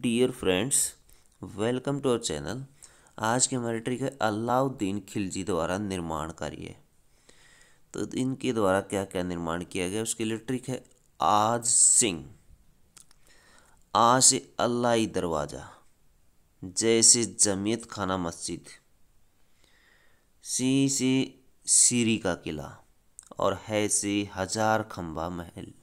dear friends welcome to our channel आज के हमारे ट्रिक है अलाउद्दीन खिलजी द्वारा निर्माण कार्य तो इनके द्वारा क्या क्या निर्माण किया गया उसके लिए ट्रिक है आज सिंह आ से अल्लाई दरवाज़ा जैसे जमीयत खाना मस्जिद सी से सीरी का किला और है से हजार खम्बा महल